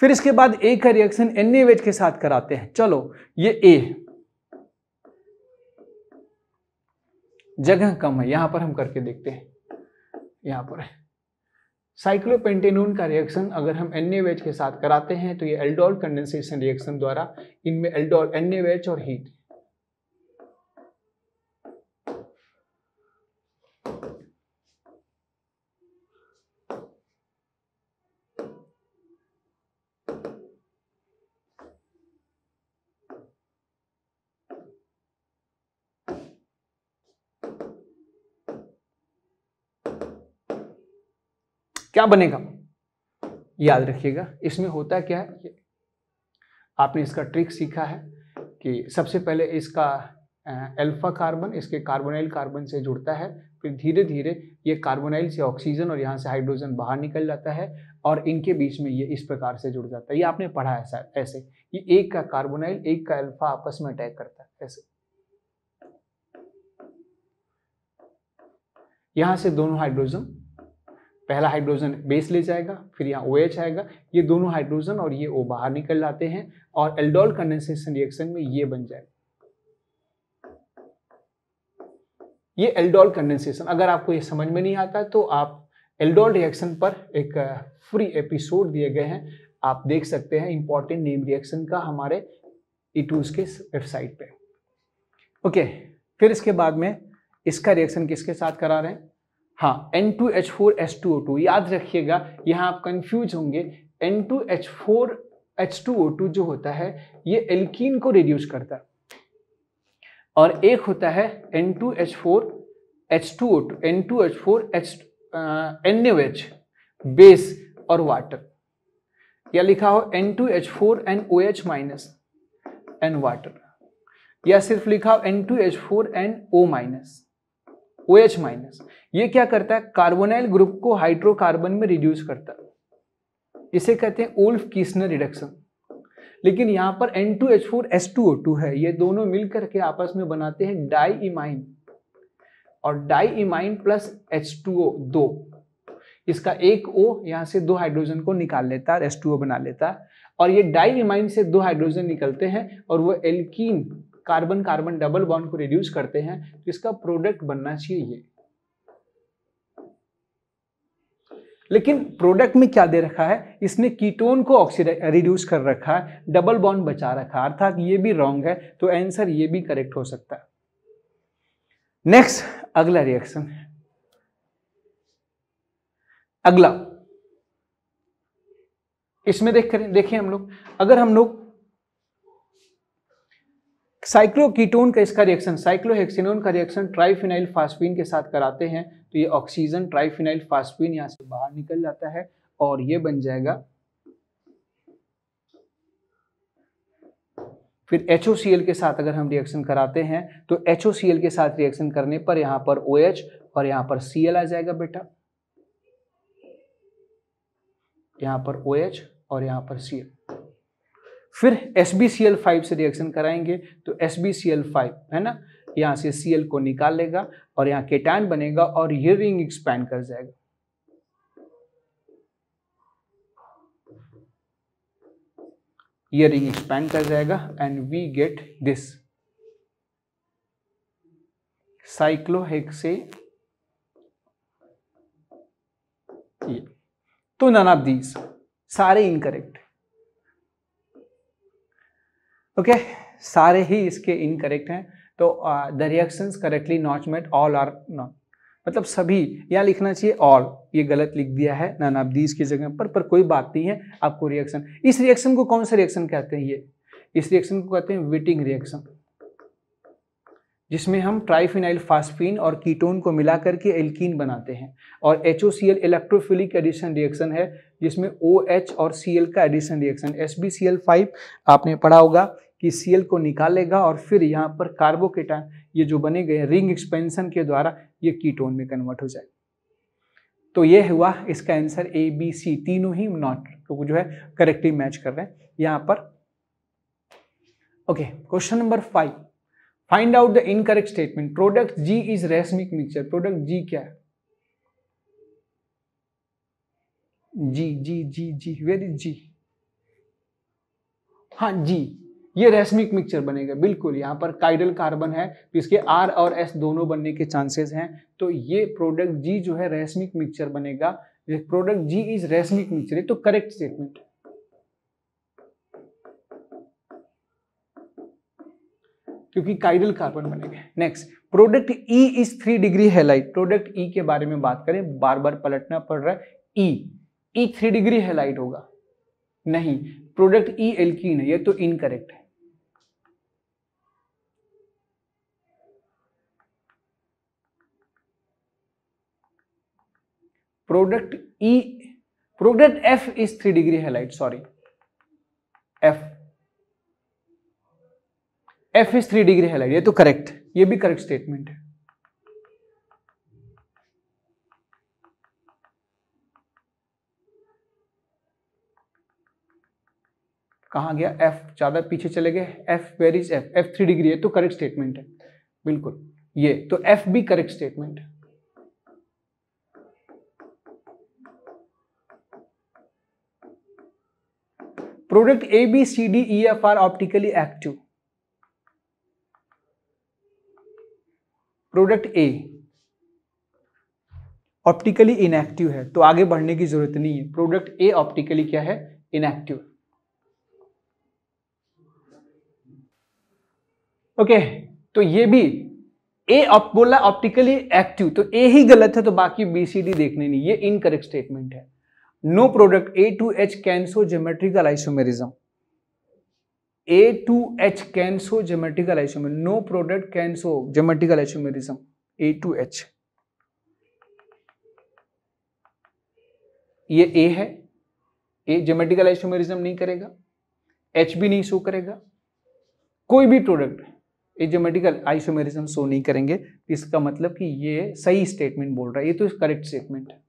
फिर इसके बाद ए का रिएक्शन एन के साथ कराते हैं चलो ये ए जगह कम है यहां पर हम करके देखते हैं यहां पर साइक्लोपेंटेनोन का रिएक्शन अगर हम एन के साथ कराते हैं तो ये एल्डोल कंडेंसेशन रिएक्शन द्वारा इनमें एल्डोल एन और हीट क्या बनेगा याद रखिएगा इसमें होता क्या है आपने इसका ट्रिक सीखा है कि सबसे पहले इसका अल्फा कार्बन इसके कार्बोनाइल कार्बन से जुड़ता है फिर धीरे धीरे ये कार्बोनाइल से ऑक्सीजन और यहाँ से हाइड्रोजन बाहर निकल जाता है और इनके बीच में ये इस प्रकार से जुड़ जाता है ये आपने पढ़ा है सर ऐसे ये एक का कार्बोनाइल एक का अल्फा आपस में अटैक करता है ऐसे यहाँ से दोनों हाइड्रोजन पहला हाइड्रोजन बेस ले जाएगा फिर यहाँ ओ OH आएगा ये दोनों हाइड्रोजन और ये ओ बाहर निकल जाते हैं और एल्डोल कंडेंसेशन रिएक्शन में ये बन जाएगा ये एल्डोल कंडेंसेशन अगर आपको ये समझ में नहीं आता तो आप एल्डोल रिएक्शन पर एक फ्री एपिसोड दिए गए हैं आप देख सकते हैं इंपॉर्टेंट नेम रिएक्शन का हमारे इटूज e के वेबसाइट पे ओके फिर इसके बाद में इसका रिएक्शन किसके साथ करा रहे हैं हाँ N two H four H two O two याद रखिएगा यहाँ आप कंफ्यूज होंगे N two H four H two O two जो होता है ये एल्कीन को रिड्यूस करता है और एक होता है N two H four H two O two N two H four H N O H base और वाटर या लिखा हो N two H four N O H minus N water या सिर्फ लिखा हो N two H four N O minus OH minus ये क्या करता है कार्बोनाइल ग्रुप को हाइड्रोकार्बन में रिड्यूस करता है इसे कहते हैं ओल्फ किसनर रिडक्शन लेकिन यहाँ पर N2H4S2O2 है ये दोनों मिलकर के आपस में बनाते हैं डाई इमाइन और डाई इमाइन प्लस H2O दो इसका एक O यहाँ से दो हाइड्रोजन को निकाल लेता है H2O बना लेता है और ये डाई इमाइन से दो हाइड्रोजन निकलते हैं और वो alkene carbon carbon double bond को रिड्यूस करते हैं तो इसका प्रोडक्ट बनना चाहिए लेकिन प्रोडक्ट में क्या दे रखा है इसने कीटोन को ऑक्सीडाइज रिड्यूस कर रखा है डबल बॉन्ड बचा रखा है अर्थात ये भी रॉन्ग है तो आंसर ये भी करेक्ट हो सकता है नेक्स्ट अगला रिएक्शन अगला इसमें देख करें देखें हम लोग अगर हम लोग साइक्लोकीटोन का इसका रिएक्शन साइक्लोहेक्सिनोन का रिएक्शन ट्राइफिनाइल फास्फीन के साथ कराते हैं तो ये ऑक्सीजन ट्राइफिनाइल फास्फीन यहाँ से बाहर निकल जाता है और ये बन जाएगा फिर एच के साथ अगर हम रिएक्शन कराते हैं तो एच के साथ रिएक्शन करने पर यहाँ पर ओ OH और यहाँ पर सी आ जाएगा बेटा यहाँ पर ओ OH और यहाँ पर सी फिर S B C L five से रिएक्शन कराएंगे तो S B C L five है ना यहाँ से सी एल को निकाल लेगा और यहाँ केटाइन बनेगा और ये रिंग एक्सपैंड कर जाएगा ये रिंग एक्सपैंड कर जाएगा and we get this cyclohexane ये तो नन ऑफ दीज सारे इनकरेक्ट ओके सारे ही इसके इनकरेक्ट हैं तो the reactions correctly not met all are not मतलब सभी यहाँ लिखना चाहिए ऑल ये गलत लिख दिया है नन ऑफ दीज की जगह पर पर कोई बात नहीं है आपको रिएक्शन इस रिएक्शन को कौन सा रिएक्शन कहते हैं ये इस रिएक्शन को कहते हैं विटिंग रिएक्शन जिसमें हम ट्राइफिनाइल फास्फीन और कीटोन को मिला करके एल्कीन बनाते हैं और H O C L electrophilic addition reaction है जिसमें ओ OH और सी एल का addition reaction S B C L five आपने पढ़ा होगा कि सीएल को निकालेगा और फिर यहाँ पर कार्बोकेटा ये जो बने गए रिंग एक्सपेंशन के द्वारा ये कीटोन में कन्वर्ट हो जाएगा तो ये हुआ इसका आंसर ए बी सी तीनों ही नॉट तो जो है करेक्टली मैच कर रहे हैं यहां पर okay question number five find out the incorrect statement product G is racemic mixture product G क्या है जी जी जी जी वेरी जी हाँ जी ये रेस्मिक मिक्सचर बनेगा बिल्कुल यहाँ पर काइडल कार्बन है तो इसके आर और एस दोनों बनने के चांसेस हैं तो ये प्रोडक्ट जी जो है रेसमिक मिक्सचर बनेगा product G is racemic mixture तो करेक्ट स्टेटमेंट क्योंकि काइडल कार्बन बनेगा next product E is three degree halide product E के बारे में बात करें बार बार पलटना पड़ रहा है E E three degree halide होगा नहीं प्रोडक्ट ई एल्कीन है ये तो इनकरेक्ट है product E e, product F is three degree halide sorry F F is three degree halide ये तो करेक्ट ये भी करेक्ट स्टेटमेंट है कहा गया एफ ज्यादा पीछे चले गए F where is F F three degree है तो करेक्ट स्टेटमेंट है बिल्कुल ये तो एफ भी करेक्ट स्टेटमेंट है product A B C D E F are optically active product A optically inactive है तो आगे बढ़ने की जरूरत नहीं है प्रोडक्ट ए ऑप्टिकली क्या है इनएक्टिव ओके okay, तो ये भी ए बोला ऑप्टिकली एक्टिव तो ए ही गलत है तो बाकी बी सी डी देखने नहीं ये इनकरेक्ट स्टेटमेंट है no product A to H can show geometrical isomerism A to H can show geometrical आइसोमे no product can show geometrical isomerism A to H ये ए है ए जोमेट्रिकल आइसोमेरिज्म नहीं करेगा एच भी नहीं शो करेगा कोई भी product A geometrical isomerism show नहीं करेंगे इसका मतलब कि ये सही स्टेटमेंट बोल रहा है ये तो करेक्ट स्टेटमेंट है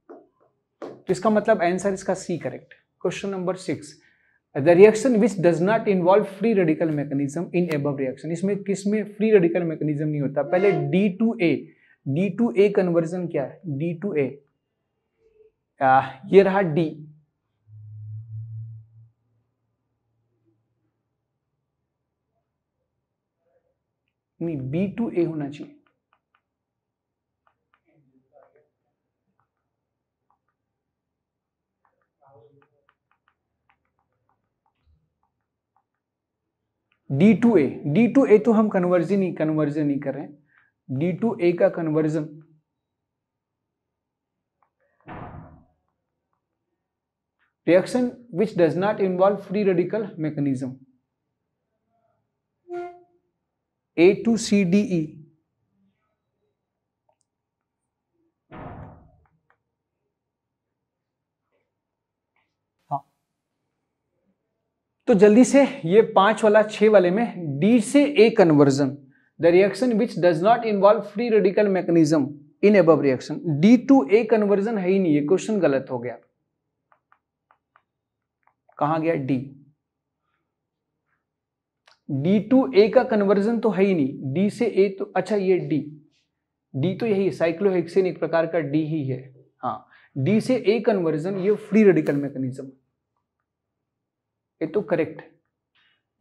तो इसका मतलब आंसर इसका C correct question number six the reaction which does not involve free radical mechanism in above reaction इसमें किस में फ्री रेडिकल मैकेनिज्म नहीं होता पहले D to A D to A conversion क्या है डी टू ए ये रहा डी नहीं बी टू ए होना चाहिए D to A D to A तो हम कन्वर्जन ही कन्वर्जन ही कर रहे हैं डी टू ए का conversion reaction which does not involve free radical mechanism A to C D E तो जल्दी से ये पांच वाला छह वाले में डी से A conversion the reaction which does not involve free radical mechanism in एब reaction D to A conversion है ही नहीं ये क्वेश्चन गलत हो गया कहा गया डी डी टू ए का कन्वर्जन तो है ही नहीं डी से ए तो अच्छा ये डी डी तो यही साइक्लोहेक्सेन एक प्रकार का डी ही है हाँ डी से ए कन्वर्जन ये फ्री रेडिकल मैकेनिज्म ये तो करेक्ट है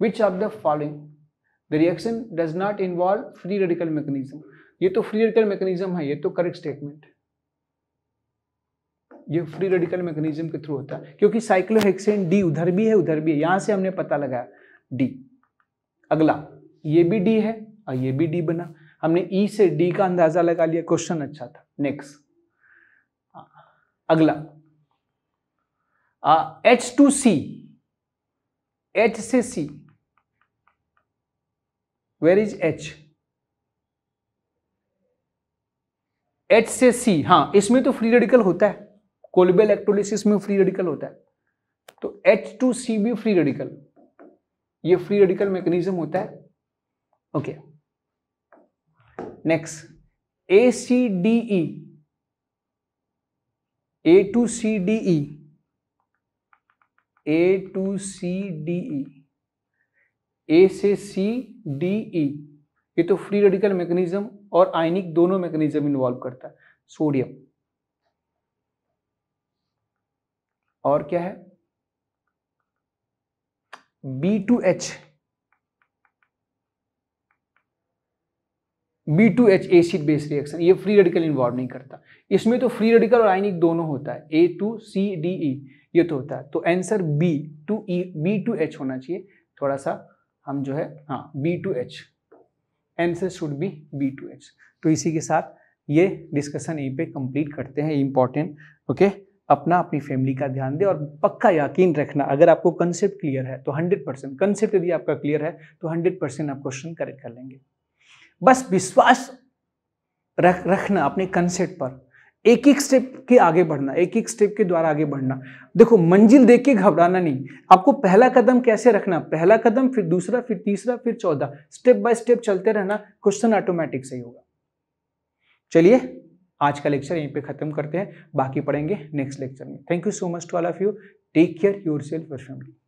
which are the following the reaction does not involve free radical mechanism ये तो फ्री रेडिकल मैकेनिज्म है ये तो करेक्ट स्टेटमेंट ये फ्री रेडिकल मैकेनिज्म के थ्रू होता है क्योंकि साइक्लोहेक्सेन डी उधर भी है उधर भी है यहां से हमने पता लगाया डी अगला ये भी डी है और ये भी डी बना हमने ई e से डी का अंदाजा लगा लिया क्वेश्चन अच्छा था नेक्स्ट अगला एच टू सी एच से C where is H H से सी हाँ इसमें तो फ्री रेडिकल होता है कोलबे इलेक्ट्रोलिस में फ्री रेडिकल होता है तो एच टू सी भी फ्री रेडिकल ये फ्री रेडिकल मैकेनिज्म होता है okay next A C D E A to C D E A to C D E A से सी डी ई ये तो फ्री रेडिकल मैकेनिज्म और आयनिक दोनों मैकेनिज्म इन्वॉल्व करता है सोडियम और क्या है B to H B to H acid base reaction ये फ्री रेडिकल इन्वॉल्व नहीं करता इसमें तो फ्री रेडिकल और आइनिक दोनों होता है ए टू सी डी ई ये तो होता है तो answer B to E B to H होना चाहिए थोड़ा सा हम जो है हाँ B to H answer should be B to H तो इसी के साथ ये डिस्कशन यहीं पे कंप्लीट करते हैं इम्पॉर्टेंट ओके अपना अपनी फैमिली का ध्यान दें और पक्का यकीन रखना अगर आपको कंसेप्ट क्लियर है तो 100 परसेंट कंसेप्ट यदि आपका क्लियर है तो 100 परसेंट आप क्वेश्चन करेक्ट कर लेंगे बस विश्वास रख रखना अपने कंसेप्ट पर एक एक स्टेप के आगे बढ़ना एक एक स्टेप के द्वारा आगे बढ़ना देखो मंजिल देख के घबराना नहीं आपको पहला कदम कैसे रखना पहला कदम फिर दूसरा फिर तीसरा फिर चौदह स्टेप बाय स्टेप चलते रहना क्वेश्चन ऑटोमेटिक सही होगा चलिए आज का लेक्चर यहीं पे खत्म करते हैं बाकी पढ़ेंगे नेक्स्ट लेक्चर में thank you so much to all of you take care yourself family